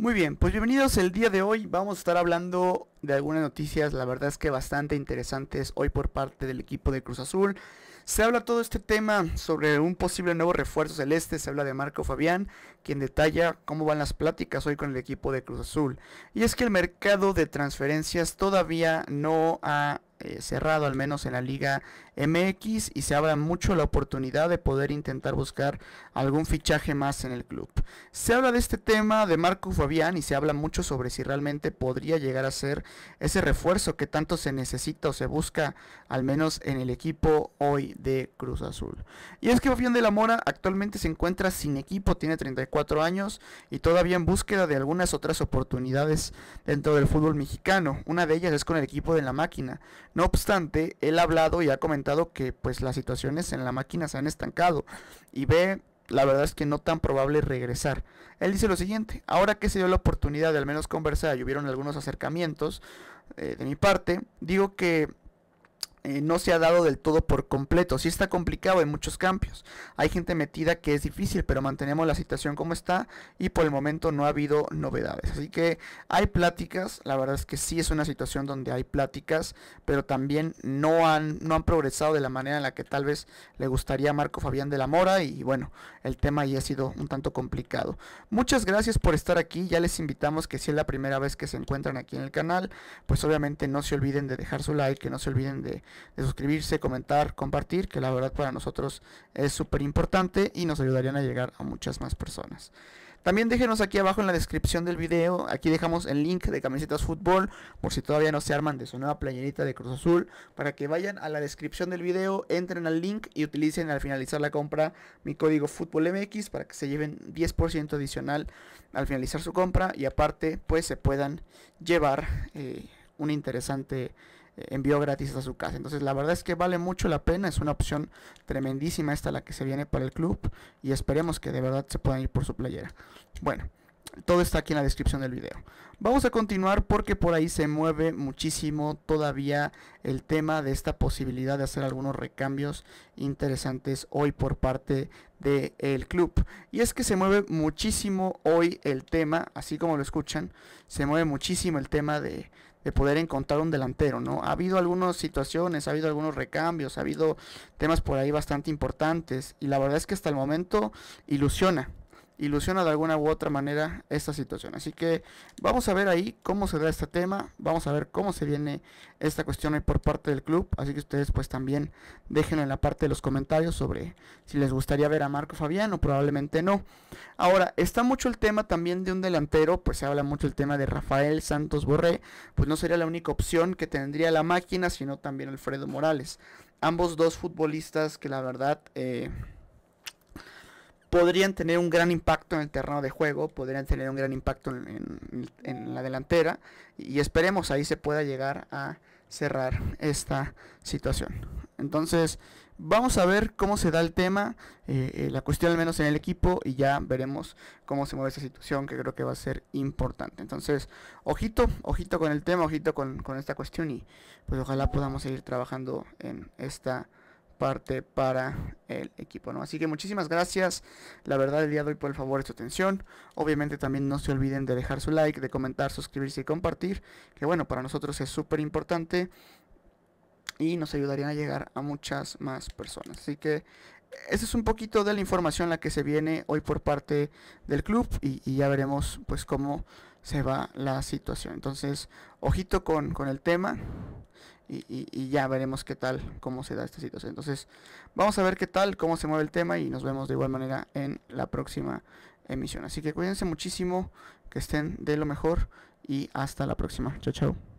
Muy bien, pues bienvenidos el día de hoy. Vamos a estar hablando de algunas noticias, la verdad es que bastante interesantes hoy por parte del equipo de Cruz Azul. Se habla todo este tema sobre un posible nuevo refuerzo celeste, se habla de Marco Fabián, quien detalla cómo van las pláticas hoy con el equipo de Cruz Azul. Y es que el mercado de transferencias todavía no ha eh, cerrado, al menos en la liga MX y se habla mucho la oportunidad de poder intentar buscar algún fichaje más en el club. Se habla de este tema de Marco Fabián y se habla mucho sobre si realmente podría llegar a ser ese refuerzo que tanto se necesita o se busca, al menos en el equipo hoy de Cruz Azul. Y es que Fabián de la Mora actualmente se encuentra sin equipo, tiene 34 años y todavía en búsqueda de algunas otras oportunidades dentro del fútbol mexicano. Una de ellas es con el equipo de la máquina. No obstante, él ha hablado y ha comentado que pues las situaciones en la máquina se han estancado y ve la verdad es que no tan probable regresar. Él dice lo siguiente, ahora que se dio la oportunidad de al menos conversar y hubieron algunos acercamientos eh, de mi parte, digo que eh, no se ha dado del todo por completo. Sí está complicado en muchos cambios. Hay gente metida que es difícil, pero mantenemos la situación como está y por el momento no ha habido novedades. Así que hay pláticas, la verdad es que sí es una situación donde hay pláticas, pero también no han, no han progresado de la manera en la que tal vez le gustaría a Marco Fabián de la Mora y bueno, el tema ahí ha sido un tanto complicado. Muchas gracias por estar aquí, ya les invitamos que si es la primera vez que se encuentran aquí en el canal, pues obviamente no se olviden de dejar su like, que no se olviden de de suscribirse, comentar, compartir, que la verdad para nosotros es súper importante y nos ayudarían a llegar a muchas más personas. También déjenos aquí abajo en la descripción del video, aquí dejamos el link de camisetas fútbol, por si todavía no se arman de su nueva playerita de Cruz Azul, para que vayan a la descripción del video, entren al link y utilicen al finalizar la compra mi código mx para que se lleven 10% adicional al finalizar su compra y aparte pues se puedan llevar eh, un interesante envió gratis a su casa. Entonces la verdad es que vale mucho la pena, es una opción tremendísima esta la que se viene para el club y esperemos que de verdad se puedan ir por su playera. Bueno, todo está aquí en la descripción del video. Vamos a continuar porque por ahí se mueve muchísimo todavía el tema de esta posibilidad de hacer algunos recambios interesantes hoy por parte del el club. Y es que se mueve muchísimo hoy el tema, así como lo escuchan, se mueve muchísimo el tema de, de poder encontrar un delantero, ¿no? Ha habido algunas situaciones, ha habido algunos recambios, ha habido temas por ahí bastante importantes y la verdad es que hasta el momento ilusiona, ilusiona de alguna u otra manera esta situación. Así que vamos a ver ahí cómo se da este tema, vamos a ver cómo se viene esta cuestión por parte del club, así que ustedes pues también dejen en la parte de los comentarios sobre si les gustaría ver a Marco Fabián o probablemente no. Ahora, está mucho el tema también de un delantero, pues se habla mucho el tema de Rafael Santos Borré, pues no sería la única opción que tendría la máquina, sino también Alfredo Morales. Ambos dos futbolistas que la verdad... Eh, podrían tener un gran impacto en el terreno de juego, podrían tener un gran impacto en, la delantera y esperemos ahí se pueda llegar a cerrar esta situación. Entonces, vamos a ver cómo se da el tema, eh, eh, la cuestión al menos en el equipo, y ya veremos cómo se mueve esta situación, que creo que va a ser importante. Entonces, ojito, ojito con el tema, ojito con, esta cuestión, y pues ojalá podamos seguir trabajando en esta parte para el equipo, ¿no? Así que muchísimas gracias, la verdad el día de hoy por el favor de su atención, obviamente también no se olviden de dejar su like, de comentar, suscribirse y compartir, que bueno, para nosotros es súper importante y nos ayudarían a llegar a muchas más personas, así que esa es un poquito de la información la que se viene hoy por parte del club y, ya veremos pues cómo se va la situación, entonces ojito con, con el tema y, ya veremos qué tal, cómo se da esta situación. Entonces, vamos a ver qué tal, cómo se mueve el tema y nos vemos de igual manera en la próxima emisión. Así que cuídense muchísimo, que estén de lo mejor y hasta la próxima. Chao, chao.